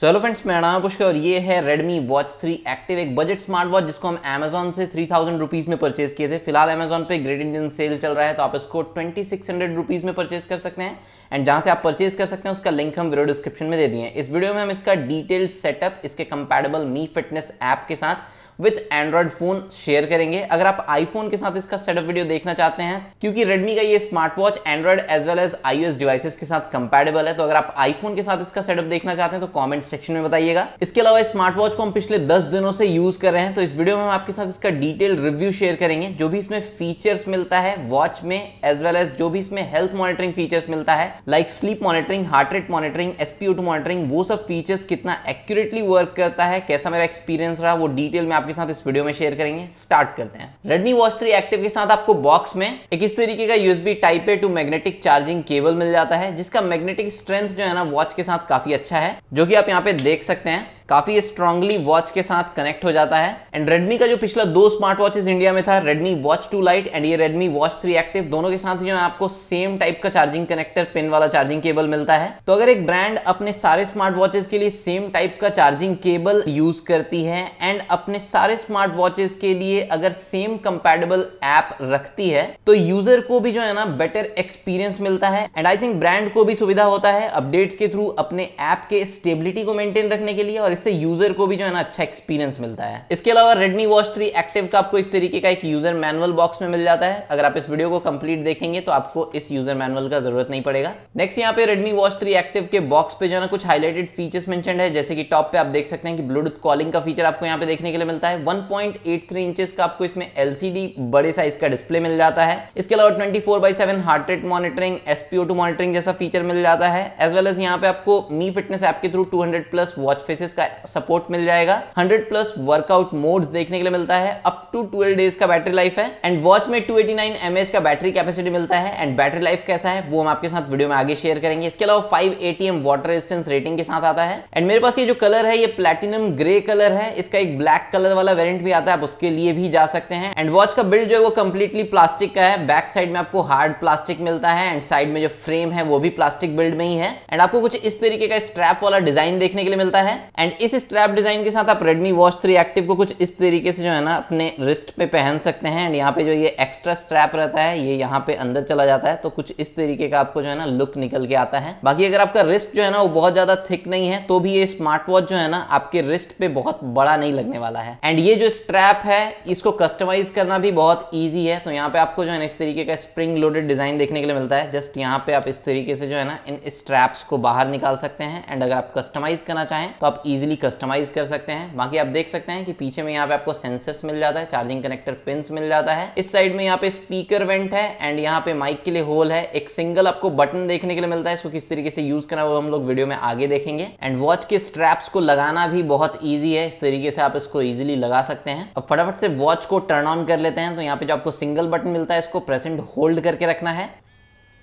so hello friends मैं नाम पुष्कर और ये है Redmi Watch 3 एक्टिव एक बजट स्मार्ट वॉच जिसको हम Amazon से थ्री थाउजेंड रुपीज़ में परचेज किए थे फिलहाल Amazon पे ग्रेट इंडियन सेल चल रहा है तो आप इसको ट्वेंटी सिक्स हंड्रेड रुपीज़ में परचेज कर सकते हैं एंड जहाँ से आप परचेज कर सकते हैं उसका लिंक हम वीडियो डिस्क्रिप्शन में दे दिए इस वीडियो में हम इसका डिटेल्ड सेटअप इसके कंपेटेबल मी फिटनेस ऐप के साथ विथ एंड्रॉइड फोन शेयर करेंगे अगर आप आईफोन के साथ इसका सेटअप वीडियो देखना चाहते हैं क्योंकि रेडमी का ये smart watch Android as well as iOS devices के साथ कंपेटेबल है तो अगर आप आईफोन के साथ इसका सेटअप देखना चाहते हैं तो कॉमेंट सेक्शन में बताइएगा इसके अलावा स्मार्ट वॉच को हम पिछले दस दिनों से यूज कर रहे हैं तो इस वीडियो में हम आपके साथ इसका डिटेल रिव्यू शेयर करेंगे जो भी इसमें फीचर्स मिलता है वॉच में एज वेल एज जो भी इसमें हेल्थ मॉनिटरिंग फीचर्स मिलता है like sleep monitoring heart rate monitoring SPO monitoring वो सब फीचर्स कितना एक्यूरेटली वर्क करता है कैसा मेरा एक्सपीरियंस रहा वो डिटेल में आपके आपके साथ इस वीडियो में शेयर करेंगे स्टार्ट करते हैं रेडमी वॉच थ्री एक्टिव के साथ आपको बॉक्स में एक इस तरीके का USB type A to magnetic charging cable मिल जाता है जिसका मैग्नेटिक स्ट्रेंथ जो है ना वॉच के साथ काफी अच्छा है जो कि आप यहाँ पे देख सकते हैं काफी स्ट्रांगली वॉच के साथ कनेक्ट हो जाता है एंड रेडमी का जो पिछला दो स्मार्ट वॉचेस इंडिया में था Redmi watch two lite and ये रेडमी वॉच थ्री एक्टिव दोनों के साथ जो है आपको सेम टाइप का चार्जिंग कनेक्टर पिन वाला चार्जिंग केबल मिलता है तो अगर एक ब्रांड अपने सारे स्मार्ट वॉचेस के लिए सेम टाइप का चार्जिंग केबल यूज करती है एंड अपने सारे स्मार्ट वॉचेस के लिए अगर सेम कंपेटेबल ऐप रखती है तो यूजर को भी जो है ना बेटर एक्सपीरियंस मिलता है एंड आई थिंक ब्रांड को भी सुविधा होता है अपडेट्स के थ्रू अपने ऐप के स्टेबिलिटी को मेंटेन रखने के लिए और इससे यूजर को भी जो है ना अच्छा एक्सपीरियंस मिलता है इसके अलावा Redmi Watch 3 Active का आपको इस तरीके का एक यूजर मैनुअल बॉक्स में मिल जाता है अगर आप इस वीडियो को कंप्लीट देखेंगे तो आपको इस यूजर मैनुअल का जरूरत नहीं पड़ेगा नेक्स्ट यहाँ पे Redmi Watch 3 एक्टिव के बॉक्स पे जो है ना कुछ हाईलाइटेड फीचर्स मैं जैसे कि टॉप पे आप देख सकते हैं कि ब्लूटूथ कॉलिंग का फीचर आपको यहाँ पे देखने के लिए मिलता है 1.83 इंचेस का आपको इसमें एलसीडी बड़े साइज का डिस्प्ले मिल जाता है इसके अलावा twenty four by seven heart rate monitoring SPO monitoring जैसा फीचर मिल जाता है एज वेल एज यहाँ पे आपको मी फिटनेस ऐप के थ्रू 200 प्लस वॉच फेसेस का सपोर्ट मिल जाएगा 100 प्लस वर्कआउट मोड्स देखने के लिए मिलता है अप टू 12 डेज का बैटरी लाइफ है एंड वॉच में 289 एटी का बैटरी कैपेसिटी मिलता है एंड बैटरी लाइफ कैसा है वो हम आपके साथ वीडियो में आगे शेयर करेंगे इसके अलावा five ATM water resistance rating के साथ आता है एंड मेरे पास ये जो कलर है ये प्लेटिनम ग्रे कलर है इसका एक ब्लैक कलर वाला वेरियंट भी आता है आप उसके लिए भी जा सकते हैं एंड वॉच का बिल्ड जो है वो कंप्लीटली प्लास्टिक का है बैक साइड में आपको हार्ड प्लास्टिक मिलता है एंड साइड में जो फ्रेम है वो भी प्लास्टिक बिल्ड में ही है एंड आपको कुछ इस तरीके का स्ट्रैप वाला डिजाइन देखने के लिए मिलता है एंड इस स्ट्रैप डिजाइन के साथ आप रेडमी वॉच थ्री एक्टिव को कुछ इस तरीके से जो है ना अपने रिस्ट पे पहन सकते हैं एंड यहाँ पे जो ये एक्स्ट्रा स्ट्रैप रहता है ये यहाँ पे अंदर चला जाता है तो कुछ इस तरीके का आपको जो है ना लुक निकल के आता है बाकी अगर आपका रिस्ट जो है ना वो बहुत ज्यादा थिक नहीं है तो भी ये स्मार्ट वॉच जो है ना आपके रिस्ट पे बहुत बड़ा नहीं लगने वाला है एंड ये जो स्ट्रैप है इसको कस्टमाइज करना भी बहुत ईजी है तो यहाँ पे आपको जो है ना इस तरीके का स्प्रिंग लोडेड डिजाइन देखने के लिए मिलता है जस्ट यहाँ पे आप इस तरीके से जो है ना इन स्ट्रैप्स को बाहर निकाल सकते हैं एंड अगर आप कस्टमाइज करना चाहें तो आप इजी ईजिली कस्टमाइज कर सकते हैं बाकी आप देख सकते हैं कि पीछे में यहाँ पे आपको सेंसर्स मिल जाता है चार्जिंग कनेक्टर पिन मिल जाता है इस साइड में यहाँ पे स्पीकर वेंट है एंड यहाँ पे माइक के लिए होल है एक सिंगल आपको बटन देखने के लिए मिलता है इसको किस तरीके से यूज करना वो हम लोग वीडियो में आगे देखेंगे एंड वॉच के स्ट्रैप्स को लगाना भी बहुत ईजी है इस तरीके से आप इसको ईजिली लगा सकते हैं अब फटाफट से वॉच को टर्न ऑन कर लेते हैं तो यहाँ पे जो आपको सिंगल बटन मिलता है इसको प्रेसेंट होल्ड करके रखना है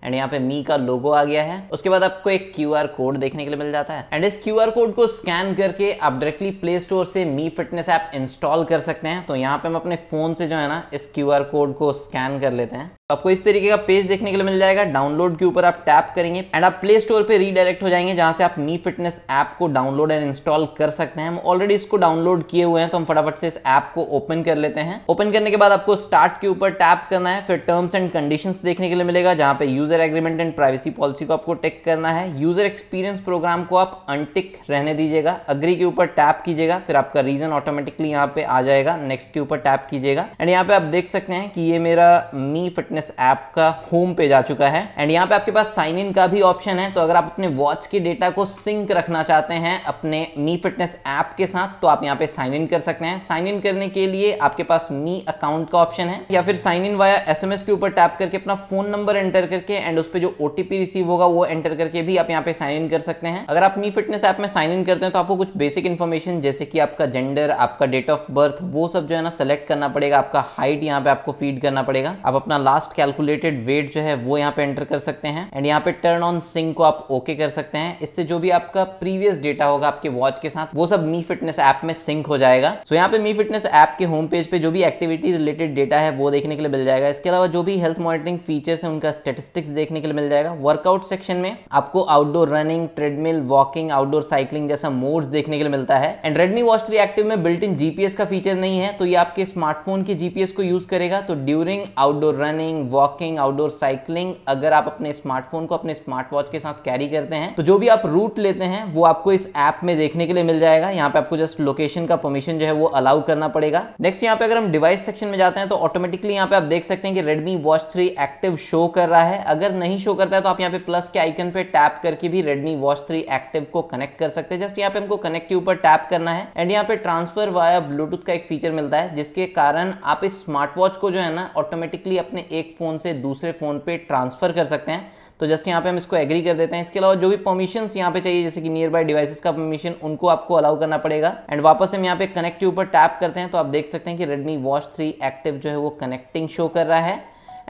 एंड यहाँ पे मी का लोगो आ गया है उसके बाद आपको एक क्यू कोड देखने के लिए मिल जाता है एंड इस क्यू कोड को स्कैन करके आप डायरेक्टली प्ले स्टोर से मी फिटनेस ऐप इंस्टॉल कर सकते हैं तो यहाँ पे हम अपने फोन से जो है ना इस क्यू कोड को स्कैन कर लेते हैं आपको इस तरीके का पेज देखने के लिए मिल जाएगा डाउनलोड के ऊपर आप टैप करेंगे एंड आप प्ले स्टोर पे रीडायरेक्ट हो जाएंगे जहां से आप मी फिटनेस ऐप को डाउनलोड एंड इंस्टॉल कर सकते हैं हम ऑलरेडी इसको डाउनलोड किए हुए हैं तो हम फटाफट से इस ऐप को ओपन कर लेते हैं ओपन करने के बाद आपको स्टार्ट के ऊपर टैप करना है फिर टर्म्स एंड कंडीशन देखने के लिए मिलेगा जहां पे user agreement and privacy policy को आपको टेक करना है यूजर एक्सपीरियंस प्रोग्राम को आप अनटिक रहने दीजिएगा अग्री के ऊपर टैप कीजिएगा फिर आपका रीजन ऑटोमेटिकली यहाँ पे आ जाएगा नेक्स्ट के ऊपर टैप कीजिएगा एंड यहाँ पे आप देख सकते हैं कि ये मेरा मी फिटनेस फिटनेस ऐप का होम पेज आ चुका है एंड यहाँ पे आपके पास साइन इन का भी ऑप्शन है तो अगर आप अपने वॉच के डेटा को सिंक रखना चाहते हैं अपने मी फिटनेस ऐप के साथ तो आप यहाँ पे साइन इन कर सकते हैं साइन इन करने के लिए आपके पास मी अकाउंट का ऑप्शन है या फिर साइन इन वाया एस के ऊपर टैप करके अपना फोन नंबर एंटर करके एंड उस पर जो ओटीपी रिसीव होगा वो एंटर करके भी आप यहाँ पे साइन इन कर सकते हैं अगर आप मी फिटनेस ऐप में साइन इन करते हैं तो आपको कुछ बेसिक इन्फॉर्मेशन जैसे कि आपका जेंडर आपका डेट ऑफ बर्थ वो सब जो है ना सेलेक्ट करना पड़ेगा आपका हाइट यहाँ पे आपको फीड करना पड़ेगा आप अपना लास्ट लास्ट कैलकुलेटेड वेट जो है वो यहाँ पे एंटर कर सकते हैं एंड यहाँ पे टर्न ऑन सिंक को आप ओके okay कर सकते हैं इससे जो भी आपका प्रीवियस डेटा होगा आपके वॉच के साथ वो सब मी फिटनेस ऐप में सिंक हो जाएगा सो so, यहाँ पे मी फिटनेस ऐप के होम पेज पे जो भी एक्टिविटी रिलेटेड डेटा है वो देखने के लिए मिल जाएगा इसके अलावा जो भी हेल्थ मॉनिटरिंग फीचर्स है उनका स्टेटिस्टिक्स देखने के लिए मिल जाएगा वर्कआउट सेक्शन में आपको outdoor running treadmill walking outdoor cycling जैसा मोड्स देखने के लिए मिलता है and Redmi watch three active में बिल्ट इन जीपीएस का फीचर नहीं है तो ये आपके स्मार्टफोन के जीपीएस को यूज करेगा तो during outdoor running running walking outdoor cycling अगर आप अपने स्मार्टफोन को अपने स्मार्ट वॉच के साथ कैरी करते हैं तो जो भी आप रूट लेते हैं वो आपको इस ऐप में देखने के लिए मिल जाएगा यहाँ पे आपको जस्ट लोकेशन का परमिशन जो है वो अलाउ करना पड़ेगा नेक्स्ट यहाँ पे अगर हम डिवाइस सेक्शन में जाते हैं तो ऑटोमेटिकली यहाँ पे आप देख सकते हैं कि Redmi watch three active show कर रहा है अगर नहीं शो करता है तो आप यहाँ पे प्लस के आइकन पे टैप करके भी रेडमी वॉच थ्री एक्टिव को कनेक्ट कर सकते हैं जस्ट यहाँ पे हमको कनेक्ट के ऊपर टैप करना है एंड यहाँ पे ट्रांसफर वाया ब्लूटूथ का एक फीचर मिलता है जिसके कारण आप इस स्मार्ट वॉच को जो है ना ऑटोमेटिकली अपने एक एक फ़ोन से दूसरे फ़ोन पे ट्रांसफ़र कर सकते हैं तो जस्ट यहाँ पे हम इसको एग्री कर देते हैं इसके अलावा जो भी परमिशन यहाँ पे चाहिए जैसे कि नियर बाई डिवाइसेस का परमिशन उनको आपको अलाउ करना पड़ेगा एंड वापस हम यहाँ पे कनेक्ट के ऊपर टैप करते हैं तो आप देख सकते हैं कि रेडमी वॉच थ्री एक्टिव जो है वो कनेक्टिंग शो कर रहा है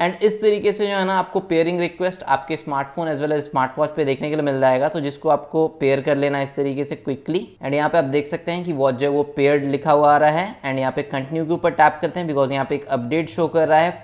एंड इस तरीके से जो है ना आपको पेयरिंग रिक्वेस्ट आपके smartphone as well as smart watch पे देखने के लिए मिल जाएगा तो जिसको आपको पेयर कर लेना इस तरीके से क्विकली एंड यहाँ पे आप देख सकते हैं कि वॉच जो है वो पेयर्ड लिखा हुआ आ रहा है एंड यहाँ पे कंटिन्यू के ऊपर टैप करते हैं बिकॉज यहाँ पे एक अपडेट शो कर रहा है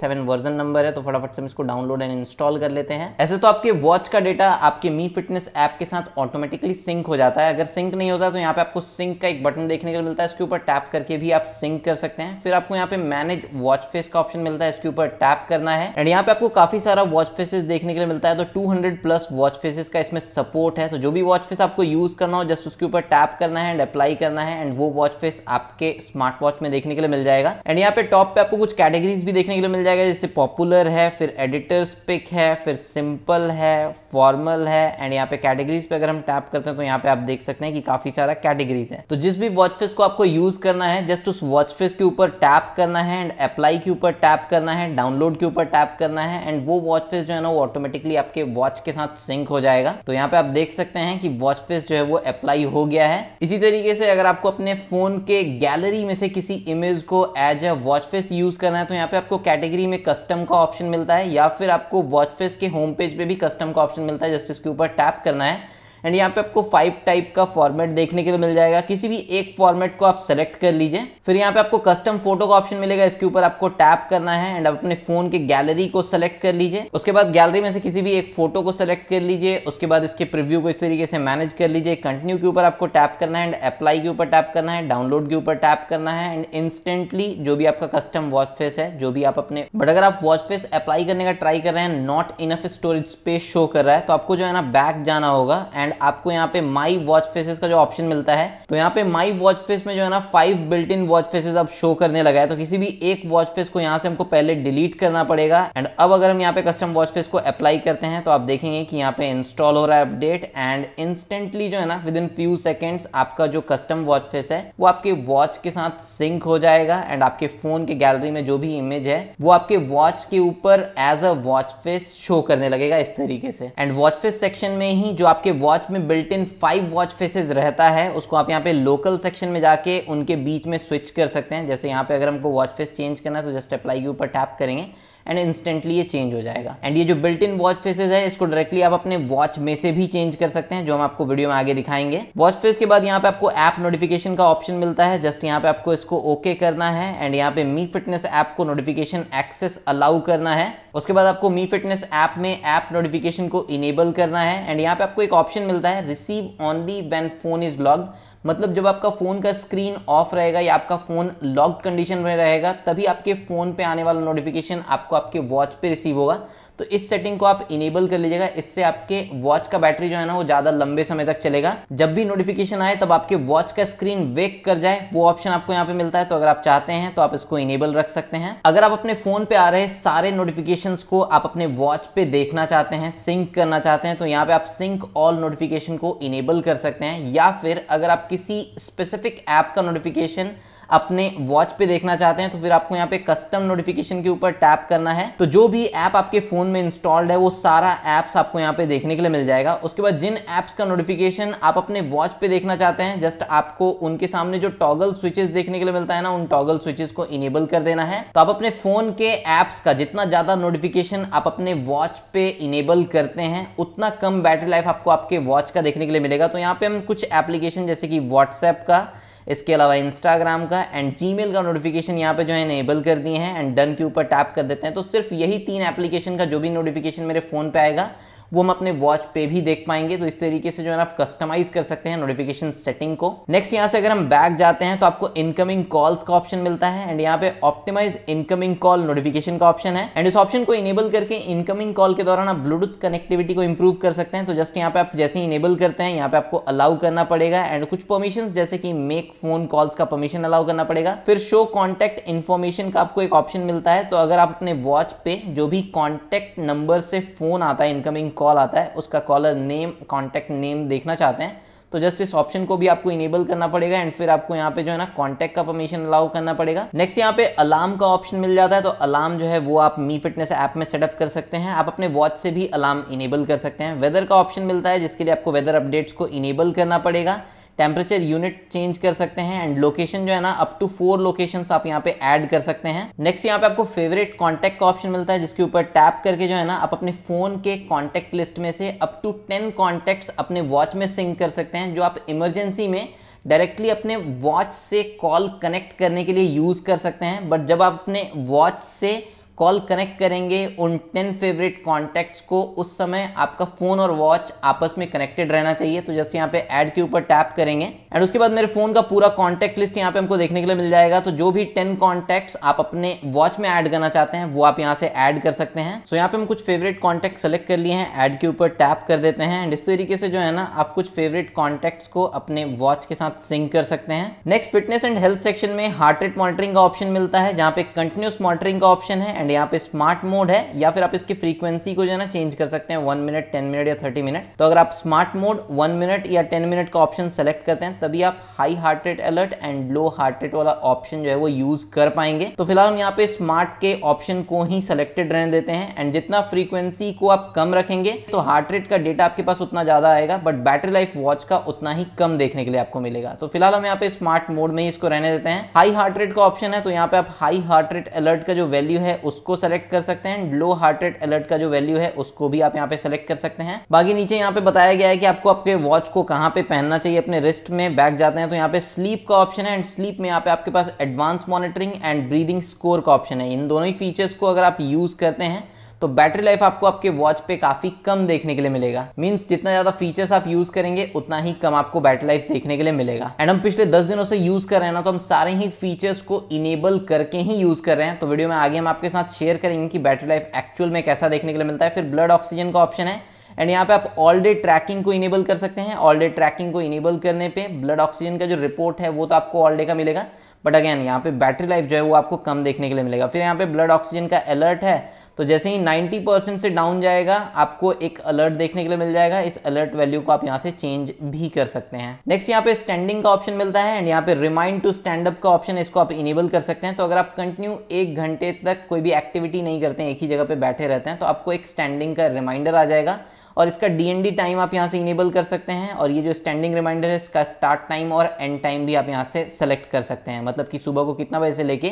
सेवन वर्जन नंबर है तो फटाफट से हम इसको डाउनलोड एंड इंस्टॉल कर लेते हैं ऐसे तो आपके वॉच का डेटा आपके मी फिटनेस ऐप के साथ ऑटोमेटिकली सिंक हो जाता है अगर सिंक नहीं होता तो यहाँ पे आपको सिंक का एक बटन देखने को मिलता है इसके ऊपर टैप करके भी आप सिंक कर सकते हैं फिर आपको यहाँ पे मैनेज वॉच वॉच फेस का ऑप्शन मिलता है इसके ऊपर टैप करना है एंड यहाँ पे आपको काफी सारा वॉच फेसेस देखने के लिए मिलता है तो 200 प्लस वॉच फेसेस का इसमें सपोर्ट है तो जो भी वॉच फेस आपको यूज करना हो जस्ट उसके ऊपर टैप करना है एंड अप्लाई करना है एंड वो वॉच फेस आपके स्मार्ट वॉच में देखने के लिए मिल जाएगा एंड यहाँ पे टॉप पे आपको कुछ कैटेगरीज भी देखने के लिए मिल जाएगा जैसे पॉपुलर है फिर एडिटर्स पिक है फिर सिंपल है फॉर्मल है एंड यहाँ पे कैटेगरीज पे अगर हम टैप करते हैं तो यहाँ पे आप देख सकते हैं कि काफी सारा कैटेगरीज है तो जिस भी वॉच फेस को आपको यूज करना है जस्ट उस वॉच फेस के ऊपर टैप करना है एंड अप्लाई अप्लाई के ऊपर टैप करना है डाउनलोड के ऊपर टैप करना है एंड वो वॉच फेस जो है ना वो ऑटोमेटिकली आपके वॉच के साथ सिंक हो जाएगा तो यहाँ पे आप देख सकते हैं कि वॉच फेस जो है वो अप्लाई हो गया है इसी तरीके से अगर आपको अपने फोन के गैलरी में से किसी इमेज को as a watch face use करना है तो यहाँ पे आपको कैटेगरी में कस्टम का ऑप्शन मिलता है या फिर आपको वॉच फेस के होम पेज पे भी कस्टम का ऑप्शन मिलता है जस्ट इसके ऊपर टैप करना है एंड यहाँ पे आपको फाइव टाइप का फॉर्मेट देखने के लिए मिल जाएगा किसी भी एक फॉर्मेट को आप सेलेक्ट कर लीजिए फिर यहाँ पे आपको कस्टम फोटो का ऑप्शन मिलेगा इसके ऊपर आपको टैप करना है एंड अपने फोन के गैलरी को सेलेक्ट कर लीजिए उसके बाद गैलरी में से किसी भी एक फोटो को सेलेक्ट कर लीजिए उसके बाद इसके प्रिव्यू को इस तरीके से मैनेज कर लीजिए कंटिन्यू के ऊपर आपको टैप करना है एंड अप्लाई के ऊपर टैप करना है डाउनलोड के ऊपर टैप करना है एंड इंस्टेंटली जो भी आपका कस्टम वॉच फेस है जो भी आप अपने बट अगर आप वॉच फेस अप्लाई करने का ट्राई कर रहे हैं not enough storage space show कर रहा है तो आपको जो है ना बैक जाना होगा एंड एंड आपको यहाँ पे माई वॉच फेसेस का जो ऑप्शन मिलता है तो यहाँ पे माई वॉच फेस में जो है ना five built in watch faces अब शो करने लगा है तो किसी भी एक वॉच फेस को यहाँ से हमको पहले डिलीट करना पड़ेगा एंड अब अगर हम यहाँ पे कस्टम वॉच फेस को अप्लाई करते हैं तो आप देखेंगे कि यहाँ पे इंस्टॉल हो रहा है अपडेट एंड इंस्टेंटली जो है ना विद इन फ्यू सेकेंड्स आपका जो कस्टम वॉच फेस है वो आपके वॉच के साथ सिंक हो जाएगा एंड आपके फोन के गैलरी में जो भी इमेज है वो आपके वॉच के ऊपर as a watch face show करने लगेगा इस तरीके से एंड वॉच फेस सेक्शन में ही जो आपके वॉच साथ में built in five watch faces रहता है उसको आप यहाँ पे लोकल सेक्शन में जाके उनके बीच में स्विच कर सकते हैं जैसे यहाँ पे अगर हमको वॉच फेस चेंज करना है तो जस्ट अप्लाई के ऊपर टैप करेंगे एंड इंस्टेंटली ये चेंज हो जाएगा एंड ये जो बिल्ट इन वॉच फेसेस है इसको डायरेक्टली आप अपने वॉच में से भी चेंज कर सकते हैं जो हम आपको वीडियो में आगे दिखाएंगे वॉच फेस के बाद यहाँ पे आपको ऐप नोटिफिकेशन का ऑप्शन मिलता है जस्ट यहाँ पे आपको इसको ओके okay करना है एंड यहाँ पे मी फिटनेस ऐप को नोटिफिकेशन एक्सेस अलाउ करना है उसके बाद आपको मी फिटनेस ऐप में ऐप नोटिफिकेशन को इनेबल करना है एंड यहाँ पे आपको एक ऑप्शन मिलता है receive only when phone is locked मतलब जब आपका फ़ोन का स्क्रीन ऑफ रहेगा या आपका फ़ोन लॉक्ड कंडीशन में रहेगा तभी आपके फ़ोन पे आने वाला नोटिफिकेशन आपको आपके वॉच पे रिसीव होगा तो इस सेटिंग को आप इनेबल कर लीजिएगा इससे आपके वॉच का बैटरी जो है ना वो ज़्यादा लंबे समय तक चलेगा जब भी नोटिफिकेशन आए तब आपके वॉच का स्क्रीन वेक कर जाए वो ऑप्शन आपको यहाँ पे मिलता है तो अगर आप चाहते हैं तो आप इसको इनेबल रख सकते हैं अगर आप अपने फोन पे आ रहे सारे नोटिफिकेशन को आप अपने वॉच पे देखना चाहते हैं सिंक करना चाहते हैं तो यहाँ पे आप सिंक ऑल नोटिफिकेशन को इनेबल कर सकते हैं या फिर अगर आप किसी स्पेसिफिक ऐप का नोटिफिकेशन अपने वॉच पे देखना चाहते हैं तो फिर आपको यहाँ पे कस्टम नोटिफिकेशन के ऊपर टैप करना है तो जो भी ऐप आपके फोन में इंस्टॉल्ड है वो सारा ऐप्स आपको यहाँ पे देखने के लिए मिल जाएगा उसके बाद जिन ऐप्स का नोटिफिकेशन आप अपने वॉच पे देखना चाहते हैं जस्ट आपको उनके सामने जो टॉगल स्विचेस देखने के लिए मिलता है ना उन टॉगल स्विचेस को इनेबल कर देना है तो आप अपने फोन के ऐप्स का जितना ज्यादा नोटिफिकेशन आप अपने वॉच पे इनेबल करते हैं उतना कम बैटरी लाइफ आपको आपके वॉच का देखने के लिए मिलेगा तो यहाँ पे हम कुछ एप्लीकेशन जैसे कि व्हाट्सएप का इसके अलावा इंस्टाग्राम का एंड जी का नोटिफिकेशन यहाँ पे जो है इनेबल कर दिए हैं एंड डन के ऊपर टैप कर देते हैं तो सिर्फ यही तीन एप्लीकेशन का जो भी नोटिफिकेशन मेरे फ़ोन पे आएगा वो हम अपने वॉच पे भी देख पाएंगे तो इस तरीके से जो है आप कस्टमाइज कर सकते हैं नोटिफिकेशन सेटिंग को नेक्स्ट यहाँ से अगर हम बैक जाते हैं तो आपको इनकमिंग कॉल्स का ऑप्शन मिलता है एंड यहाँ पे ऑप्टिमाइज इनकमिंग कॉल नोटिफिकेशन का ऑप्शन है एंड इस ऑप्शन को इनेबल करके इनकमिंग कॉल के दौरान आप ब्लूटूथ कनेक्टिविटी को इंप्रूव कर सकते हैं तो जस्ट यहाँ पे आप जैसे ही इनेबल करते हैं यहाँ पे आपको अलाउ करना पड़ेगा एंड कुछ परमिशन जैसे कि मेक फोन कॉल्स का परमिशन अलाउ करना पड़ेगा फिर शो कॉन्टैक्ट इन्फॉर्मेशन का आपको एक ऑप्शन मिलता है तो अगर आप अपने वॉच पे जो भी कॉन्टेक्ट नंबर से फोन आता है इनकमिंग कॉल आता है उसका कॉलर नेम कॉन्टैक्ट नेम देखना चाहते हैं तो जस्ट इस ऑप्शन को भी आपको इनेबल करना पड़ेगा एंड फिर आपको यहाँ पे जो है ना कॉन्टैक्ट का परमिशन अलाउ करना पड़ेगा नेक्स्ट यहाँ पे अलार्म का ऑप्शन मिल जाता है तो अलार्म जो है वो आप मी फिटनेस ऐप में सेटअप कर सकते हैं आप अपने वॉच से भी अलार्म इनेबल कर सकते हैं वेदर का ऑप्शन मिलता है जिसके लिए आपको वेदर अपडेट्स को इनेबल करना पड़ेगा टेम्परेचर यूनिट चेंज कर सकते हैं एंड लोकेशन जो है ना अप टू फोर लोकेशन आप यहाँ पे ऐड कर सकते हैं नेक्स्ट यहाँ पे आपको फेवरेट कॉन्टेक्ट का ऑप्शन मिलता है जिसके ऊपर टैप करके जो है ना आप अपने फोन के कॉन्टैक्ट लिस्ट में से अप टू टेन कॉन्टैक्ट्स अपने वॉच में सिंक कर सकते हैं जो आप इमरजेंसी में डायरेक्टली अपने वॉच से कॉल कनेक्ट करने के लिए यूज़ कर सकते हैं बट जब आप अपने वॉच से कॉल कनेक्ट करेंगे उन टेन फेवरेट कॉन्टैक्ट्स को उस समय आपका फ़ोन और वॉच आपस में कनेक्टेड रहना चाहिए तो जैसे यहाँ पे ऐड के ऊपर टैप करेंगे एंड उसके बाद मेरे फ़ोन का पूरा कॉन्टैक्ट लिस्ट यहाँ पे हमको देखने के लिए मिल जाएगा तो जो भी टेन कॉन्टैक्ट्स आप अपने वॉच में ऐड करना चाहते हैं वो आप यहाँ से ऐड कर सकते हैं सो so यहाँ पे हम कुछ फेवरेट कॉन्टैक्ट सेलेक्ट कर लिए हैं ऐड के ऊपर टैप कर देते हैं एंड इस तरीके से जो है ना आप कुछ फेवरेट कॉन्टैक्ट्स को अपने वॉच के साथ सिंक कर सकते हैं next fitness and health section में हार्ट रेट मॉनिटरिंग का ऑप्शन मिलता है जहाँ पे कंटिन्यूस मॉनिटरिंग का ऑप्शन है एंड एंड यहाँ पे स्मार्ट मोड है या फिर आप इसकी फ्रीक्वेंसी को जो है ना चेंज कर सकते हैं वन मिनट टेन मिनट या थर्टी मिनट तो अगर आप स्मार्ट मोड वन मिनट या टेन मिनट का ऑप्शन सेलेक्ट करते हैं तभी आप high heart rate alert and low heart rate वाला ऑप्शन जो है वो यूज कर पाएंगे तो फिलहाल हम यहाँ पे स्मार्ट के ऑप्शन को ही सेलेक्टेड रहने देते हैं एंड जितना फ्रीक्वेंसी को आप कम रखेंगे तो हार्ट रेट का डेटा आपके पास उतना ज्यादा आएगा बट बैटरी लाइफ वॉच का उतना ही कम देखने के लिए आपको मिलेगा तो फिलहाल हम यहाँ पे स्मार्ट मोड में ही इसको रहने देते हैं हाई हार्ट रेट का ऑप्शन है तो यहाँ पे आप हाई हार्ट रेट अलर्ट का जो वैल्यू है उसको सेलेक्ट कर सकते हैं लो हार्टेड अलर्ट का जो वैल्यू है उसको भी आप यहाँ पे सेलेक्ट कर सकते हैं बाकी नीचे यहाँ पे बताया गया है कि आपको आपके वॉच को कहाँ पे पहनना चाहिए अपने रिस्ट में बैक जाते हैं तो यहाँ पे स्लीप का ऑप्शन है एंड स्लीप में यहाँ पे आपके पास advanced monitoring and breathing score का ऑप्शन है इन दोनों ही फीचर्स को अगर आप यूज करते हैं तो बैटरी लाइफ आपको आपके वॉच पे काफ़ी कम देखने के लिए मिलेगा मीन्स जितना ज़्यादा फीचर्स आप यूज़ करेंगे उतना ही कम आपको बैटरी लाइफ देखने के लिए मिलेगा एंड हम पिछले दस दिनों से यूज़ कर रहे हैं ना तो हम सारे ही फीचर्स को इनेबल करके ही यूज़ कर रहे हैं तो वीडियो में आगे हम आपके साथ शेयर करेंगे कि बैटरी लाइफ एक्चुअल में कैसा देखने के लिए मिलता है फिर ब्लड ऑक्सीजन का ऑप्शन है एंड यहाँ पे आप ऑल डे ट्रैकिंग को इनेबल कर सकते हैं ऑल डे ट्रैकिंग को इनेबल करने पे ब्लड ऑक्सीजन का जो रिपोर्ट है वो तो आपको ऑल डे का मिलेगा बट अगेन यहाँ पे बैटरी लाइफ जो है वो आपको कम देखने के लिए मिलेगा फिर यहाँ पे ब्लड ऑक्सीजन का अलर्ट है तो जैसे ही 90 परसेंट से डाउन जाएगा आपको एक अलर्ट देखने के लिए मिल जाएगा इस अलर्ट वैल्यू को आप यहाँ से चेंज भी कर सकते हैं नेक्स्ट यहाँ पे स्टैंडिंग का ऑप्शन मिलता है एंड यहाँ पे रिमाइंड टू स्टैंड अप का ऑप्शन इसको आप इनेबल कर सकते हैं तो अगर आप कंटिन्यू एक घंटे तक कोई भी एक्टिविटी नहीं करते हैं एक ही जगह पे बैठे रहते हैं तो आपको एक स्टैंडिंग का रिमाइंडर आ जाएगा और इसका डी टाइम आप यहाँ से इनेबल कर सकते हैं और ये जो स्टैंडिंग रिमाइंडर है इसका स्टार्ट टाइम और एंड टाइम भी आप यहाँ से सेलेक्ट कर सकते हैं मतलब कि सुबह को कितना बजे से लेके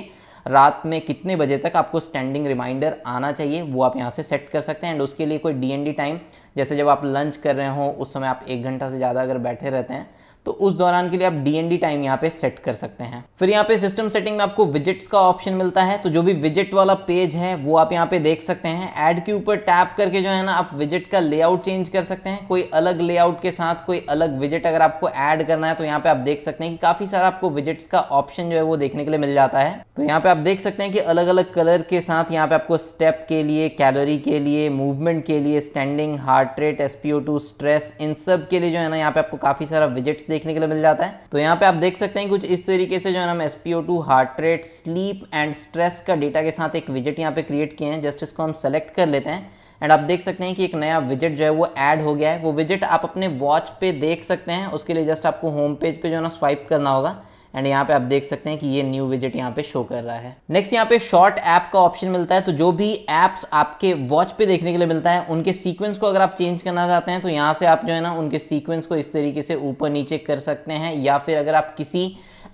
रात में कितने बजे तक आपको स्टैंडिंग रिमाइंडर आना चाहिए वो आप यहाँ से सेट कर सकते हैं एंड उसके लिए कोई डी टाइम जैसे जब आप लंच कर रहे हो उस समय आप एक घंटा से ज़्यादा अगर बैठे रहते हैं तो उस दौरान के लिए आप डी टाइम यहाँ पे सेट कर सकते हैं फिर यहाँ पे सिस्टम सेटिंग में आपको विजिट्स का ऑप्शन मिलता है तो जो भी विजिट वाला पेज है वो आप यहाँ पे देख सकते हैं एड के ऊपर टैप करके जो है ना आप विजिट का लेआउट चेंज कर सकते हैं कोई अलग लेआउट के साथ कोई अलग विजिट अगर आपको ऐड करना है तो यहाँ पे आप देख सकते हैं कि काफी सारा आपको विजिट्स का ऑप्शन जो है वो देखने के लिए मिल जाता है तो यहाँ पे आप देख सकते हैं कि अलग अलग कलर के साथ यहाँ पे आपको स्टेप के लिए कैलोरी के लिए मूवमेंट के लिए standing heart rate SpO stress इन सब के लिए जो है ना यहाँ पे आपको काफी सारा विजिट्स देखने के लिए मिल जाता है तो यहाँ पे आप देख सकते हैं कुछ इस तरीके से जो है हम एस heart rate sleep and stress का डेटा के साथ एक विजिट यहाँ पे क्रिएट किए हैं जस्ट इसको हम सेलेक्ट कर लेते हैं एंड आप देख सकते हैं कि एक नया विजिट जो है वो ऐड हो गया है वो विजिट आप अपने वॉच पे देख सकते हैं उसके लिए जस्ट आपको होम पेज पे जो है ना स्वाइप करना होगा एंड यहाँ पे आप देख सकते हैं कि ये न्यू विजिट यहाँ पे शो कर रहा है नेक्स्ट यहाँ पे शॉर्ट ऐप का ऑप्शन मिलता है तो जो भी एप्स आपके वॉच पे देखने के लिए मिलता है उनके सीक्वेंस को अगर आप चेंज करना चाहते हैं तो यहाँ से आप जो है ना उनके सीक्वेंस को इस तरीके से ऊपर नीचे कर सकते हैं या फिर अगर आप किसी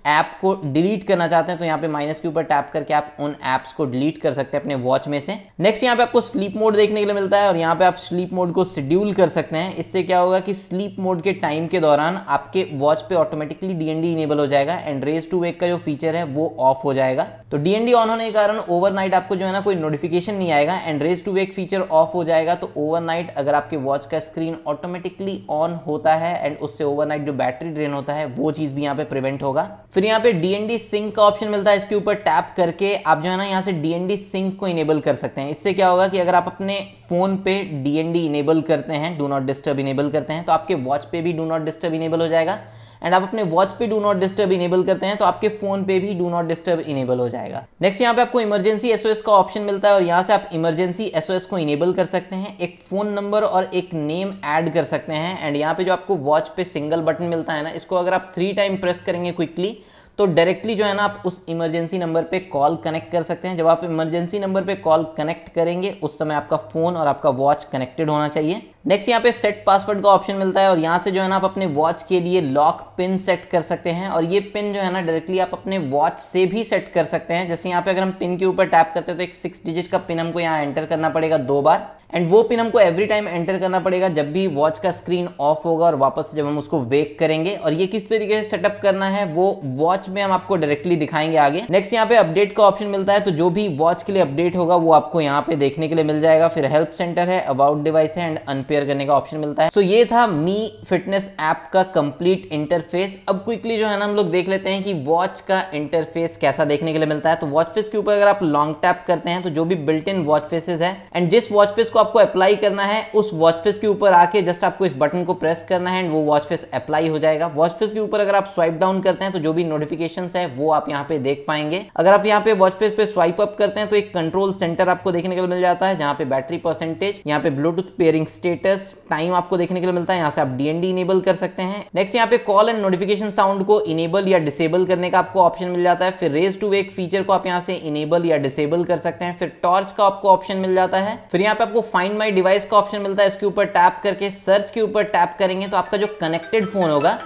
ऐप को डिलीट करना चाहते हैं तो यहाँ पे माइनस के ऊपर टैप करके आप उन एप्स को डिलीट कर सकते हैं अपने वॉच में से नेक्स्ट यहाँ पे आपको स्लीप मोड देखने के लिए मिलता है और यहाँ पे आप स्लीप मोड को शेड्यूल कर सकते हैं इससे क्या होगा कि स्लीप मोड के टाइम के दौरान आपके वॉच पे ऑटोमेटिकली डीएनडी इनेबल हो जाएगा एंड रेस टू वेक का जो फीचर है वो ऑफ हो जाएगा तो डीएनडी ऑन होने के कारण ओवरनाइट आपको जो है ना कोई नोटिफिकेशन नहीं आएगा and raise to wake feature off हो जाएगा तो ओवरनाइट अगर आपके वॉच का स्क्रीन ऑटोमेटिकली ऑन होता है एंड उससे ओवरनाइट जो बैटरी ड्रेन होता है वो चीज भी यहाँ पे प्रिवेंट होगा फिर यहाँ पे डीएनडी सिंक का ऑप्शन मिलता है इसके ऊपर टैप करके आप जो है ना यहाँ से डीएनडी सिंक को इनेबल कर सकते हैं इससे क्या होगा कि अगर आप अपने फ़ोन पे डीएनडी इनेबल करते हैं डू नॉट डिस्टर्ब इनेबल करते हैं तो आपके वॉच पे भी डू नॉट डिस्टर्ब इनेबल हो जाएगा एंड आप अपने वॉच पे डू नॉट डिस्टर्ब इनेबल करते हैं तो आपके फोन पे भी डू नॉट डिस्टर्ब इनेबल हो जाएगा नेक्स्ट यहाँ पे आपको इमरजेंसी एसओएस का ऑप्शन मिलता है और यहाँ से आप इमरजेंसी एसओएस को इनेबल कर सकते हैं एक फोन नंबर और एक नेम ऐड कर सकते हैं एंड यहाँ पे जो आपको वॉच पे सिंगल बटन मिलता है ना इसको अगर आप थ्री टाइम प्रेस करेंगे क्विकली तो डायरेक्टली जो है ना आप उस इमरजेंसी नंबर पे कॉल कनेक्ट कर सकते हैं जब आप इमरजेंसी नंबर पे कॉल कनेक्ट करेंगे उस समय आपका फ़ोन और आपका वॉच कनेक्टेड होना चाहिए नेक्स्ट यहाँ पे सेट पासवर्ड का ऑप्शन मिलता है और यहाँ से जो है ना आप अपने वॉच के लिए लॉक पिन सेट कर सकते हैं और ये पिन जो है ना डायरेक्टली आप अपने वॉच से भी सेट कर सकते हैं जैसे यहाँ पे अगर हम पिन के ऊपर टैप करते हैं तो एक सिक्स डिजिट का पिन हमको यहाँ एंटर करना पड़ेगा दो बार एंड वो पिन हमको एवरी टाइम एंटर करना पड़ेगा जब भी वॉच का स्क्रीन ऑफ होगा और वापस जब हम उसको वेक करेंगे और ये किस तरीके से सेटअप करना है वो वॉच में हम आपको डायरेक्टली दिखाएंगे आगे नेक्स्ट यहाँ पे अपडेट का ऑप्शन मिलता है तो जो भी वॉच के लिए अपडेट होगा वो आपको यहाँ पे देखने के लिए मिल जाएगा फिर हेल्प सेंटर है अबाउट डिवाइस है एंड अनपे पेयर करने का ऑप्शन मिलता है सो so, ये था मी फिटनेस ऐप का कंप्लीट इंटरफेस अब क्विकली जो है ना हम लोग देख लेते हैं कि वॉच का इंटरफेस कैसा देखने के लिए मिलता है तो वॉच फेस के ऊपर अगर आप लॉन्ग टैप करते हैं तो जो भी बिल्ट इन वॉच फेसेस है एंड जिस वॉच फेस को आपको अप्लाई करना है उस वॉच फेस के ऊपर आके जस्ट आपको इस बटन को प्रेस करना है एंड वो वॉच फेस अप्लाई हो जाएगा वॉच फेस के ऊपर अगर आप स्वाइप डाउन करते हैं तो जो भी नोटिफिकेशन है वो आप यहाँ पे देख पाएंगे अगर आप यहाँ पे वॉच फेस पे स्वाइप अप करते हैं तो एक कंट्रोल सेंटर आपको देखने के लिए मिल जाता है जहाँ पे बैटरी परसेंटेज यहाँ पे Bluetooth pairing status status time आपको देखने के लिए मिलता है यहाँ से आप डीएनडी इनेबल कर सकते हैं नेक्स्ट यहाँ पे कॉल एंड नोटिफिकेशन साउंड को इनेबल या डिसेबल करने का आपको ऑप्शन मिल जाता है फिर रेज टू वेक फीचर को आप यहाँ से इनेबल या डिसेबल कर सकते हैं फिर टॉर्च का आपको ऑप्शन मिल जाता है फिर यहाँ पे आपको फाइंड माई डिवाइस का ऑप्शन मिलता है इसके ऊपर टैप करके सर्च के ऊपर टैप करेंगे तो आपका जो कनेक्टेड फोन होगा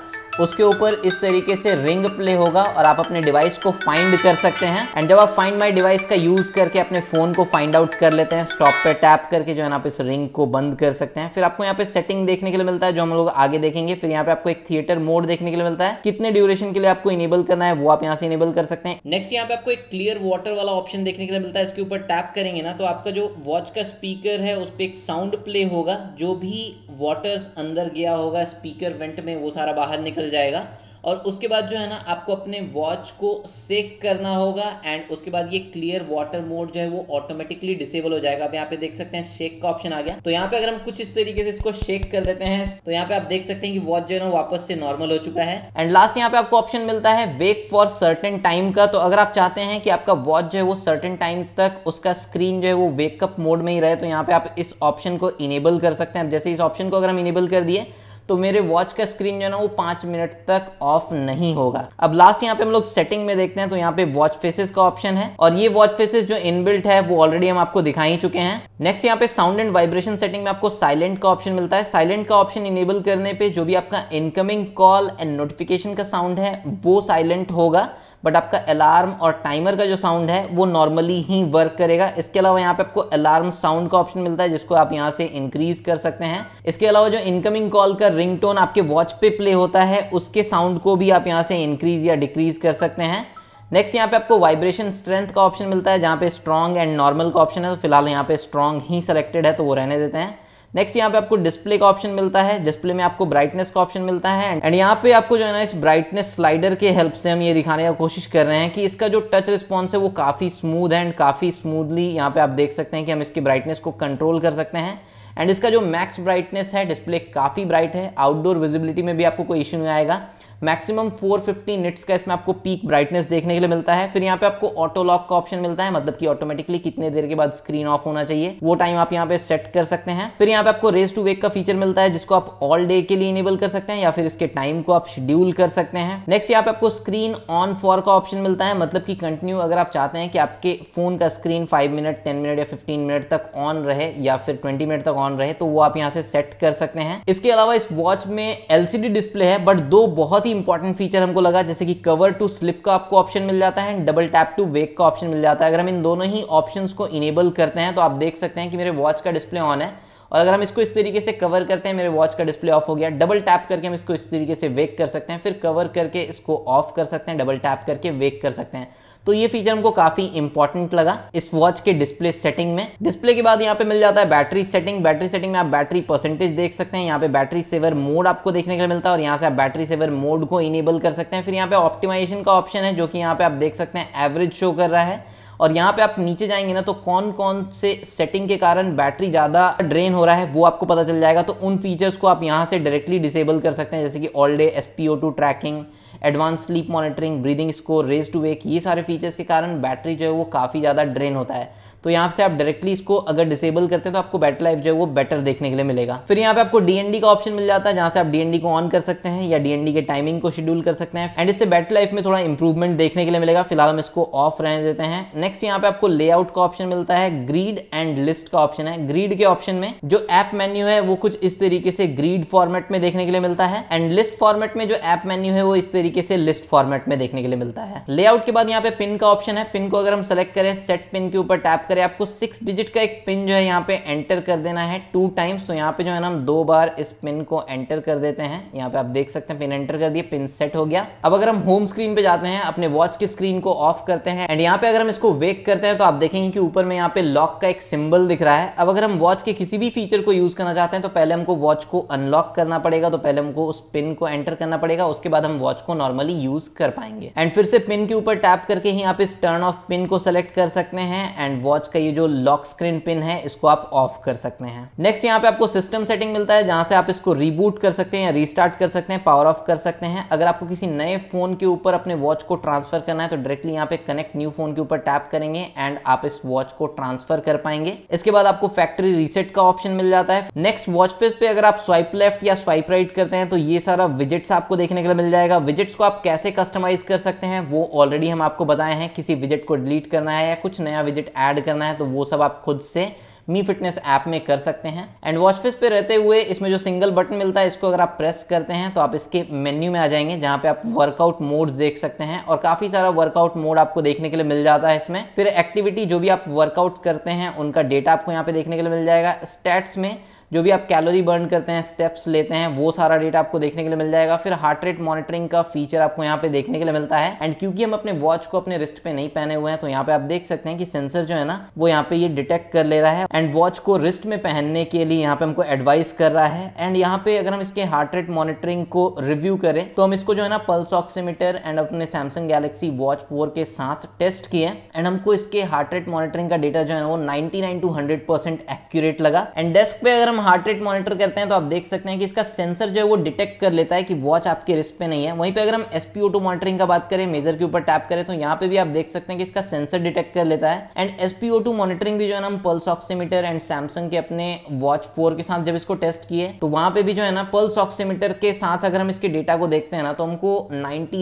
उसके ऊपर इस तरीके से रिंग प्ले होगा और आप अपने डिवाइस को फाइंड कर सकते हैं एंड जब आप फाइंड माई डिवाइस का यूज करके अपने फोन को फाइंड आउट कर लेते हैं स्टॉप पे टैप करके जो है आप इस रिंग को बंद कर सकते हैं फिर आपको यहाँ पे सेटिंग देखने के लिए मिलता है जो हम लोग आगे देखेंगे फिर यहाँ पे आपको एक थिएटर मोड देखने के लिए मिलता है कितने ड्यूरेशन के लिए आपको इनेबल करना है वो आप यहाँ से इनेबल कर सकते हैं नेक्स्ट यहाँ पे आपको एक क्लियर वाटर वाला ऑप्शन देखने के लिए मिलता है इसके ऊपर टैप करेंगे ना तो आपका जो वॉच का स्पीकर है उस पर एक साउंड प्ले होगा जो भी वॉटर्स अंदर गया होगा स्पीकर वेंट में वो सारा बाहर निकल जाएगा और उसके बाद जो है ना आपको अपने वॉच को सेक करना होगा एंड उसके बाद ये क्लियर वाटर मोड जो है वो ऑटोमेटिकली डिसेबल हो जाएगा आप यहाँ पे देख सकते हैं शेक का ऑप्शन आ गया तो यहाँ पे अगर हम कुछ इस तरीके से इसको शेक कर देते हैं तो यहाँ पे आप देख सकते हैं कि वॉच जो है ना वापस से नॉर्मल हो चुका है एंड लास्ट यहाँ पे आपको ऑप्शन मिलता है वेक फॉर सर्टन टाइम का तो अगर आप चाहते हैं कि आपका वॉच जो है वो सर्टन टाइम तक उसका स्क्रीन जो है वो वेकअप मोड में ही रहे तो यहाँ पे आप इस ऑप्शन को इनेबल कर सकते हैं जैसे इस ऑप्शन को अगर हम इनेबल कर दिए तो मेरे वॉच का स्क्रीन जो है ना वो पांच मिनट तक ऑफ नहीं होगा अब लास्ट यहाँ पे हम लोग सेटिंग में देखते हैं तो यहाँ पे वॉच फेसेस का ऑप्शन है और ये वॉच फेसेस जो इनबिल्ट है वो ऑलरेडी हम आपको दिखा ही चुके हैं नेक्स्ट यहाँ पे साउंड एंड वाइब्रेशन सेटिंग में आपको साइलेंट का ऑप्शन मिलता है साइलेंट का ऑप्शन इनेबल करने पर जो भी आपका इनकमिंग कॉल एंड नोटिफिकेशन का साउंड है वो साइलेंट होगा बट आपका अलार्म और टाइमर का जो साउंड है वो नॉर्मली ही वर्क करेगा इसके अलावा यहाँ पे आपको अलार्म साउंड का ऑप्शन मिलता है जिसको आप यहाँ से इंक्रीज कर सकते हैं इसके अलावा जो इनकमिंग कॉल का रिंगटोन आपके वॉच पे प्ले होता है उसके साउंड को भी आप यहाँ से इंक्रीज या डिक्रीज कर सकते हैं नेक्स्ट यहाँ पे आपको वाइब्रेशन स्ट्रेंथ का ऑप्शन मिलता है जहाँ पे स्ट्रॉन्ग एंड नॉर्मल का ऑप्शन है तो फिलहाल यहाँ पे स्ट्रॉन्ग ही सिलेक्टेड है तो वो रहने देते हैं नेक्स्ट यहाँ पे आपको डिस्प्ले का ऑप्शन मिलता है डिस्प्ले में आपको ब्राइटनेस का ऑप्शन मिलता है एंड यहाँ पे आपको जो है ना इस ब्राइटनेस स्लाइडर के हेल्प से हम ये दिखाने का कोशिश कर रहे हैं कि इसका जो टच रिस्पॉन्स है वो काफ़ी स्मूथ एंड काफ़ी स्मूथली यहाँ पे आप देख सकते हैं कि हम इसकी ब्राइटनेस को कंट्रोल कर सकते हैं एंड इसका जो मैक्स ब्राइटनेस है डिस्प्ले काफ़ी ब्राइट है आउटडोर विजिबिलिटी में भी आपको कोई इश्यू नहीं आएगा मैक्सिमम 450 निट्स का इसमें आपको पीक ब्राइटनेस देखने के लिए मिलता है फिर यहाँ पे आपको ऑटो लॉक का ऑप्शन मिलता है मतलब कि ऑटोमेटिकली कितने देर के बाद स्क्रीन ऑफ होना चाहिए वो टाइम आप यहाँ पे सेट कर सकते हैं फिर यहाँ पे आपको रेस टू वेक का फीचर मिलता है जिसको आप ऑल डे के लिए इनेबल कर सकते हैं या फिर इसके टाइम को आप शेड्यूल कर सकते हैं नेक्स्ट यहाँ पे आपको स्क्रीन ऑन फॉर का ऑप्शन मिलता है मतलब की कंटिन्यू अगर आप चाहते हैं कि आपके फोन का screen five minute ten minute या फिफ्टीन मिनट तक ऑन रहे या फिर ट्वेंटी मिनट तक ऑन रहे तो वो आप यहाँ से सेट कर सकते हैं इसके अलावा इस वॉच में एलसीडी डिस्प्ले है बट दो बहुत ही ही इंपॉर्टेंट फीचर हमको लगा जैसे कि कवर टू स्लिप का आपको ऑप्शन मिल जाता है डबल टैप टू वेक का ऑप्शन मिल जाता है अगर हम इन दोनों ही ऑप्शन को इनेबल करते हैं तो आप देख सकते हैं कि मेरे वॉच का डिस्प्ले ऑन है और अगर हम इसको इस तरीके से कवर करते हैं मेरे वॉच का डिस्प्ले ऑफ हो गया डबल टैप करके हम इसको इस तरीके से वेक कर सकते हैं फिर कवर करके इसको ऑफ कर सकते हैं डबल टैप करके वेक कर सकते हैं तो ये फीचर हमको काफी इंपॉर्टेंट लगा इस वॉच के डिस्प्ले सेटिंग में डिस्प्ले के बाद यहाँ पे मिल जाता है बैटरी सेटिंग बैटरी सेटिंग में आप बैटरी परसेंटेज देख सकते हैं यहाँ पे बैटरी सेवर मोड आपको देखने को मिलता है और यहाँ से आप बैटरी सेवर मोड को इनेबल कर सकते हैं फिर यहाँ पे ऑप्टिमाइजेशन का ऑप्शन है जो कि यहाँ पे आप देख सकते हैं एवरेज शो कर रहा है और यहाँ पे आप नीचे जाएंगे ना तो कौन कौन से सेटिंग के कारण बैटरी ज़्यादा ड्रेन हो रहा है वो आपको पता चल जाएगा तो उन फीचर्स को आप यहाँ से डायरेक्टली डिसेबल कर सकते हैं जैसे कि ऑल डे एस tracking advance sleep monitoring breathing score raise to wake ये सारे फीचर्स के कारण बैटरी जो है वो काफ़ी ज़्यादा ड्रेन होता है तो यहाँ से आप डायरेक्टली इसको अगर डिसेबल करते हैं तो आपको बैटरी लाइफ जो है वो बेटर देखने के लिए मिलेगा फिर यहाँ पे आपको डीएनडी का ऑप्शन मिल जाता है जहाँ से आप डीएनडी को ऑन कर सकते हैं या डीएनडी के टाइमिंग को शेड्यूल कर सकते हैं एंड इससे बैटरी लाइफ में थोड़ा इंप्रूवमेंट देखने के लिए मिलेगा फिलहाल हम इसको ऑफ रहने देते हैं नेक्स्ट यहाँ पे आपको लेआउट का ऑप्शन मिलता है ग्रीड एंड लिस्ट का ऑप्शन है ग्रीड के ऑप्शन में जो ऐप मेन्यू है वो कुछ इस तरीके से ग्रीड फॉर्मेट में देखने के लिए मिलता है एंड लिस्ट फॉर्मेट में जो एप मेन्यू है वो इस तरीके से लिस्ट फॉर्मेट में देखने के लिए मिलता है लेआउट के बाद यहाँ पे पिन का ऑप्शन है पिन को अगर हम सेलेक्ट करें सेट पिन के ऊपर टैप करें आपको सिक्स डिजिट का एक पिन जो है यहाँ पे एंटर कर देना है टू टाइम्स तो यहाँ पे जो है ना हम दो बार इस पिन को एंटर कर देते हैं यहाँ पे आप देख सकते हैं पिन एंटर कर दिए पिन सेट हो गया अब अगर हम होम स्क्रीन पे जाते हैं अपने वॉच की स्क्रीन को ऑफ करते हैं एंड यहाँ पे अगर हम इसको वेक करते हैं तो आप देखेंगे कि ऊपर में यहाँ पे लॉक का एक सिंबल दिख रहा है अब अगर हम वॉच के किसी भी फीचर को यूज करना चाहते हैं तो पहले हमको वॉच को अनलॉक करना पड़ेगा तो पहले हमको उस पिन को एंटर करना पड़ेगा उसके बाद हम वॉच को नॉर्मली यूज कर पाएंगे एंड फिर से पिन के ऊपर टैप करके ही आप इस टर्न ऑफ पिन को सेलेक्ट कर सकते हैं एंड वॉच वॉच का ये जो लॉक स्क्रीन पिन है इसको आप ऑफ कर सकते हैं नेक्स्ट यहाँ पे आपको सिस्टम सेटिंग मिलता है जहां से आप इसको रिबूट कर सकते हैं या रीस्टार्ट कर सकते हैं पावर ऑफ कर सकते हैं अगर आपको किसी नए फोन के ऊपर अपने वॉच को ट्रांसफर करना है तो डायरेक्टली यहाँ पे कनेक्ट न्यू फोन के ऊपर टैप करेंगे एंड आप इस वॉच को ट्रांसफर कर पाएंगे इसके बाद आपको फैक्ट्री रीसेट का ऑप्शन मिल जाता है नेक्स्ट वॉच पे पे अगर आप स्वाइप लेफ्ट या स्वाइप राइट करते हैं तो ये सारा विजिट्स आपको देखने के लिए मिल जाएगा विजिट्स को आप कैसे कस्टमाइज कर सकते हैं वो ऑलरेडी हम आपको बताए हैं किसी विजिट को डिलीट करना है या कुछ नया विजिट एड करना है तो वो सब आप खुद से मी फिटनेस ऐप में कर सकते हैं एंड वॉचफेस पे रहते हुए इसमें जो सिंगल बटन मिलता है इसको अगर आप प्रेस करते हैं तो आप इसके मेन्यू में आ जाएंगे जहां पे आप वर्कआउट मोड्स देख सकते हैं और काफ़ी सारा वर्कआउट मोड आपको देखने के लिए मिल जाता है इसमें फिर एक्टिविटी जो भी आप वर्कआउट करते हैं उनका डेटा आपको यहाँ पे देखने के लिए मिल जाएगा स्टेट्स में जो भी आप कैलोरी बर्न करते हैं स्टेप्स लेते हैं वो सारा डेटा आपको देखने के लिए मिल जाएगा फिर हार्ट रेट मॉनिटरिंग का फीचर आपको यहाँ पे देखने के लिए मिलता है एंड क्योंकि हम अपने वॉच को अपने रिस्ट पे नहीं पहने हुए हैं तो यहाँ पे आप देख सकते हैं कि सेंसर जो है ना वो यहाँ पे ये डिटेक्ट कर ले रहा है एंड वॉच को रिस्ट में पहनने के लिए यहाँ पे हमको एडवाइस कर रहा है एंड यहाँ पे अगर हम इसके हार्ट रेट मॉनिटरिंग को रिव्यू करें तो हम इसको जो है ना पल्स ऑक्सीमीटर एंड अपने सैमसंग गैलेक्सी वॉच फोर के साथ टेस्ट किए एंड हमको इसके हार्ट रेट मॉनिटरिंग का डेटा जो है वो ninety hundred percent accurate लगा एंड डेस्क पे अगर हम हार्ट रेट मॉनिटर करते हैं तो आप देख सकते हैं कि इसका सेंसर जो है वो डिटेक्ट कर लेता है कि वॉच आपके रिस्ट पे नहीं है वहीं पे अगर हम एस पी मॉनिटरिंग का बात करें मेजर के ऊपर टैप करें तो यहाँ पे भी आप देख सकते हैं कि इसका सेंसर डिटेक्ट कर लेता है एंड एस पी मॉनिटरिंग भी जो है ना पल्स ऑक्सीमीटर एंड सैमसंग के अपने वॉच फोर के साथ जब इसको टेस्ट किए तो वहां पे भी जो है ना पल्स ऑक्सीमीटर के साथ अगर हम इसके डेटा को देखते हैं ना तो हमको नाइनटी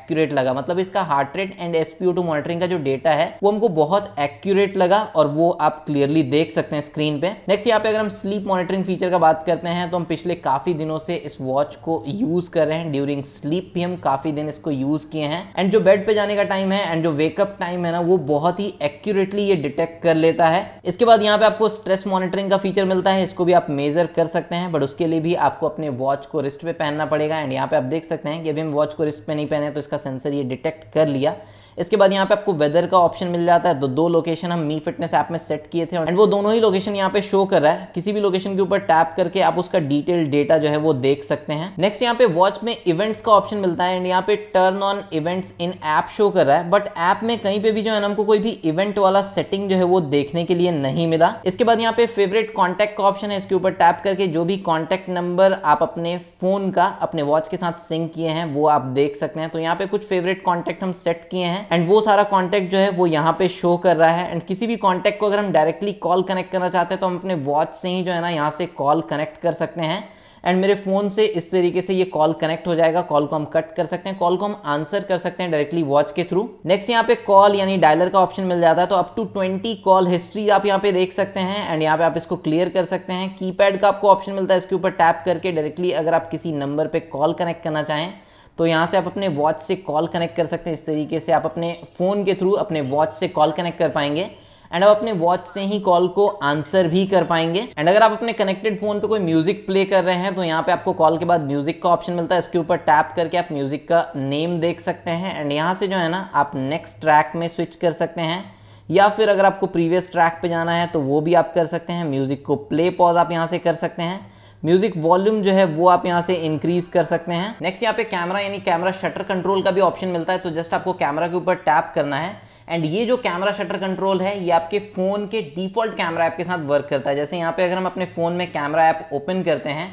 एक्यूरेट लगा मतलब इसका heart rate and SPO monitoring का जो डेटा है वो हमको बहुत एक्यूरेट लगा और वो आप क्लियरली देख सकते हैं स्क्रीन पे नेक्स्ट यहाँ पे अगर हम स्लीप मॉनिटरिंग फीचर का बात करते हैं तो हम पिछले काफ़ी दिनों से इस वॉच को यूज़ कर रहे हैं ड्यूरिंग स्लीप भी हम काफ़ी दिन इसको यूज़ किए हैं एंड जो बेड पे जाने का टाइम है एंड जो वेकअप टाइम है ना वो बहुत ही एक्यूरेटली ये डिटेक्ट कर लेता है इसके बाद यहाँ पे आपको स्ट्रेस मॉनिटरिंग का फीचर मिलता है इसको भी आप मेजर कर सकते हैं बट उसके लिए भी आपको अपने वॉच को रिस्ट पे पहनना पड़ेगा एंड यहाँ पे आप देख सकते हैं कि अभी हम वॉच को रिस्ट पे नहीं पहने तो इसका सेंसर ये डिटेक्ट कर लिया इसके बाद यहाँ पे आपको वेदर का ऑप्शन मिल जाता है तो दो लोकेशन हम मी फिटनेस ऐप में सेट किए थे एंड वो दोनों ही लोकेशन यहाँ पे शो कर रहा है किसी भी लोकेशन के ऊपर टैप करके आप उसका डिटेल डेटा जो है वो देख सकते हैं नेक्स्ट यहाँ पे वॉच में इवेंट्स का ऑप्शन मिलता है एंड यहाँ पे turn on events in app show कर रहा है बट ऐप में कहीं पे भी जो है हमको कोई भी इवेंट वाला सेटिंग जो है वो देखने के लिए नहीं मिला इसके बाद यहाँ पे फेवरेट कॉन्टेक्ट का ऑप्शन है इसके ऊपर टैप करके जो भी कॉन्टेक्ट नंबर आप अपने फोन का अपने वॉच के साथ सिंक किए हैं वो आप देख सकते हैं तो यहाँ पे कुछ फेवरेट कॉन्टेक्ट हम सेट किए हैं एंड वो सारा कॉन्टैक्ट जो है वो यहाँ पे शो कर रहा है एंड किसी भी कॉन्टैक्ट को अगर हम डायरेक्टली कॉल कनेक्ट करना चाहते हैं तो हम अपने वॉच से ही जो है ना यहाँ से कॉल कनेक्ट कर सकते हैं एंड मेरे फ़ोन से इस तरीके से ये कॉल कनेक्ट हो जाएगा कॉल को हम कट कर सकते हैं कॉल को हम आंसर कर सकते हैं डायरेक्टली वॉच के थ्रू नेक्स्ट यहाँ पे कॉल यानी डायलर का ऑप्शन मिल जाता है तो up to twenty call history आप यहाँ पे देख सकते हैं एंड यहाँ पे आप इसको क्लियर कर सकते हैं कीपैड का आपको ऑप्शन मिलता है इसके ऊपर टैप करके डायरेक्टली अगर आप किसी नंबर पर कॉल कनेक्ट करना चाहें तो यहाँ से आप अपने वॉच से कॉल कनेक्ट कर सकते हैं इस तरीके से आप अपने फ़ोन के थ्रू अपने वॉच से कॉल कनेक्ट कर पाएंगे एंड आप अपने वॉच से ही कॉल को आंसर भी कर पाएंगे एंड अगर आप अपने कनेक्टेड फोन पे कोई म्यूजिक प्ले कर रहे हैं तो यहाँ पे आपको कॉल के बाद म्यूजिक का ऑप्शन मिलता है इसके ऊपर टैप करके आप म्यूजिक का नेम देख सकते हैं एंड यहाँ से जो है ना आप नेक्स्ट ट्रैक में स्विच कर सकते हैं या फिर अगर आपको प्रीवियस ट्रैक पर जाना है तो वो भी आप कर सकते हैं म्यूजिक को प्ले पॉज आप यहाँ से कर सकते हैं म्यूजिक वॉल्यूम जो है वो आप यहाँ से इंक्रीज कर सकते हैं नेक्स्ट यहाँ पे कैमरा यानी कैमरा शटर कंट्रोल का भी ऑप्शन मिलता है तो जस्ट आपको कैमरा के ऊपर टैप करना है एंड ये जो कैमरा शटर कंट्रोल है ये आपके फ़ोन के डिफ़ॉल्ट कैमरा ऐप के साथ वर्क करता है जैसे यहाँ पे अगर हम अपने फ़ोन में कैमरा ऐप ओपन करते हैं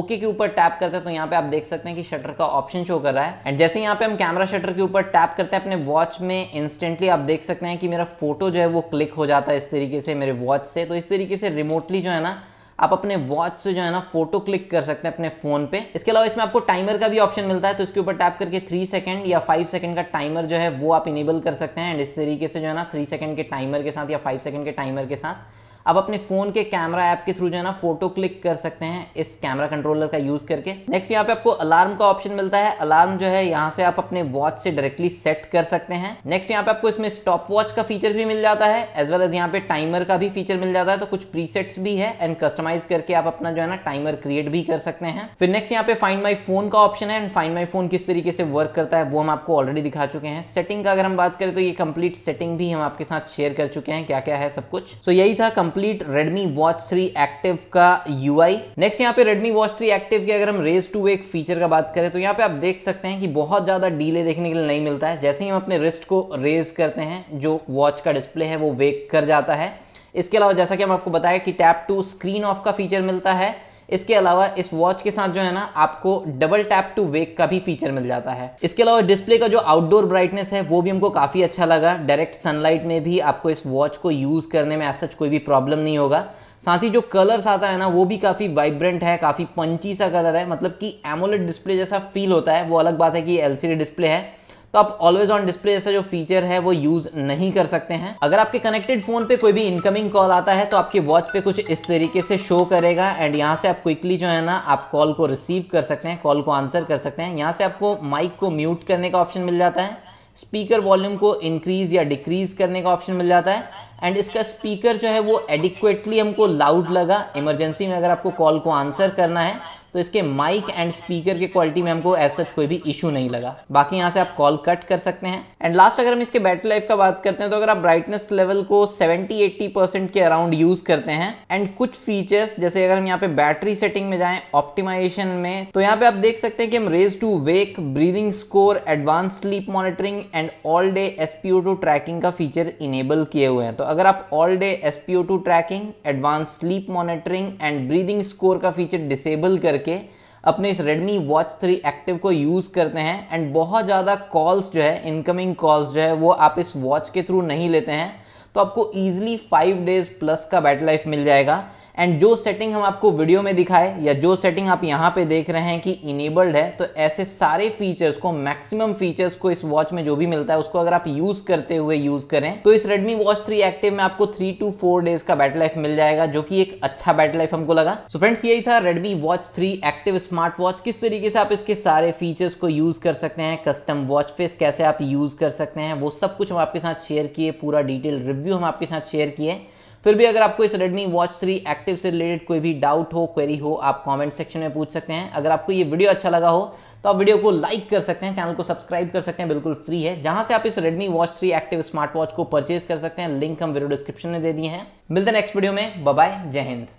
ओके के ऊपर टैप करते हैं तो यहाँ पे आप देख सकते हैं कि शटर का ऑप्शन शो कर रहा है एंड जैसे यहाँ पे हम कैमरा शटर के ऊपर टैप करते हैं अपने वॉच में इंस्टेंटली आप देख सकते हैं कि मेरा फोटो जो है वो क्लिक हो जाता है इस तरीके से मेरे वॉच से तो इस तरीके से रिमोटली जो है ना आप अपने वॉच से जो है ना फोटो क्लिक कर सकते हैं अपने फोन पे इसके अलावा इसमें आपको टाइमर का भी ऑप्शन मिलता है तो इसके ऊपर टैप करके थ्री सेकंड या फाइव सेकंड का टाइमर जो है वो आप इनेबल कर सकते हैं एंड इस तरीके से जो है ना थ्री सेकंड के टाइमर के साथ या फाइव सेकंड के टाइमर के साथ आप अपने फ़ोन के कैमरा ऐप के थ्रू जो है ना फोटो क्लिक कर सकते हैं इस कैमरा कंट्रोलर का यूज़ करके नेक्स्ट यहाँ पे आपको अलार्म का ऑप्शन मिलता है अलार्म जो है यहाँ से आप अपने वॉच से डायरेक्टली सेट कर सकते हैं नेक्स्ट यहाँ पे आपको इसमें स्टॉप वॉच का फीचर भी मिल जाता है एज वेल एज यहाँ पे टाइमर का भी फीचर मिल जाता है तो कुछ प्रीसेट्स भी है एंड कस्टमाइज करके आप अपना जो है ना टाइमर क्रिएट भी कर सकते हैं फिर नेक्स्ट यहाँ पे फाइंड माई फोन का ऑप्शन है एंड फाइंड माई फोन किस तरीके से वर्क करता है वो हम आपको ऑलरेडी दिखा चुके हैं सेटिंग का अगर हम बात करें तो ये कंप्लीट सेटिंग भी हम आपके साथ शेयर कर चुके हैं क्या क्या है सब कुछ सो so, यही था complete complete Redmi Watch 3 active का UI नेक्स्ट यहाँ पे Redmi Watch 3 Active के अगर हम रेज टू एक फीचर का बात करें तो यहाँ पे आप देख सकते हैं कि बहुत ज़्यादा डीले देखने के लिए नहीं मिलता है जैसे ही हम अपने रिस्ट को रेज करते हैं जो वॉच का डिस्प्ले है वो वेक कर जाता है इसके अलावा जैसा कि हम आपको बताया कि टैप टू स्क्रीन ऑफ का फीचर मिलता है इसके अलावा इस वॉच के साथ जो है ना आपको डबल टैप टू वेक का भी फीचर मिल जाता है इसके अलावा डिस्प्ले का जो आउटडोर ब्राइटनेस है वो भी हमको काफ़ी अच्छा लगा डायरेक्ट सनलाइट में भी आपको इस वॉच को यूज़ करने में ऐसा कोई भी प्रॉब्लम नहीं होगा साथ ही जो कलर्स आता है ना वो भी काफ़ी वाइब्रेंट है काफ़ी पंची सा कलर है मतलब कि एमोलेट डिस्प्ले जैसा फील होता है वो अलग बात है कि एलसीडी डिस्प्ले है तो आप ऑलवेज ऑन डिस्प्ले जैसा जो फीचर है वो यूज नहीं कर सकते हैं अगर आपके कनेक्टेड फोन पे कोई भी इनकमिंग कॉल आता है तो आपके वॉच पे कुछ इस तरीके से शो करेगा एंड यहाँ से आप क्विकली जो है ना आप कॉल को रिसीव कर सकते हैं कॉल को आंसर कर सकते हैं यहाँ से आपको माइक को म्यूट करने का ऑप्शन मिल जाता है स्पीकर वॉल्यूम को इंक्रीज या डिक्रीज करने का ऑप्शन मिल जाता है एंड इसका स्पीकर जो है वो एडिक्वेटली हमको लाउड लगा इमरजेंसी में अगर आपको कॉल को आंसर करना है तो इसके माइक एंड स्पीकर के क्वालिटी में हमको एज सच कोई भी इशू नहीं लगा बाकी यहाँ से आप कॉल कट कर सकते हैं एंड लास्ट अगर हम इसके बैटरी लाइफ का बात करते हैं तो अगर आप ब्राइटनेस लेवल को 70-80 परसेंट के अराउंड यूज करते हैं एंड कुछ फीचर्स जैसे अगर हम यहाँ पे बैटरी सेटिंग में जाएं ऑप्टिमाइजेशन में तो यहाँ पे आप देख सकते हैं कि हम raise to wake breathing score advance sleep monitoring and all day SPO tracking का फीचर इनेबल किए हुए हैं तो अगर आप all day SPO tracking advance sleep monitoring and breathing score का फीचर डिसेबल करके करके अपने इस Redmi Watch 3 एक्टिव को यूज़ करते हैं एंड बहुत ज़्यादा कॉल्स जो है इनकमिंग कॉल्स जो है वो आप इस वॉच के थ्रू नहीं लेते हैं तो आपको ईजिली फाइव डेज प्लस का बैटरी लाइफ मिल जाएगा एंड जो सेटिंग हम आपको वीडियो में दिखाए या जो सेटिंग आप यहाँ पे देख रहे हैं कि इनेबल्ड है तो ऐसे सारे फीचर्स को मैक्सिमम फीचर्स को इस वॉच में जो भी मिलता है उसको अगर आप यूज करते हुए यूज करें तो इस Redmi Watch 3 एक्टिव में आपको थ्री टू फोर डेज का बैटरी लाइफ मिल जाएगा जो कि एक अच्छा बैटरी लाइफ हमको लगा सो so फ्रेंड्स यही था Redmi Watch 3 active smart watch किस तरीके से आप इसके सारे फीचर्स को यूज कर सकते हैं कस्टम वॉच फेस कैसे आप यूज कर सकते हैं वो सब कुछ हम आपके साथ शेयर किए पूरा डिटेल रिव्यू हम आपके साथ शेयर किए फिर भी अगर आपको इस रेडमी वॉच थ्री एक्टिव से रिलेटेड कोई भी डाउट हो क्वेरी हो आप कॉमेंट सेक्शन में पूछ सकते हैं अगर आपको ये वीडियो अच्छा लगा हो तो आप वीडियो को लाइक कर सकते हैं चैनल को सब्सक्राइब कर सकते हैं बिल्कुल फ्री है जहां से आप इस Redmi Watch 3 active smart watch को परचेज कर सकते हैं लिंक हम वीडियो डिस्क्रिप्शन में दे दिए हैं मिलते हैं नेक्स्ट वीडियो में बाय जय हिंद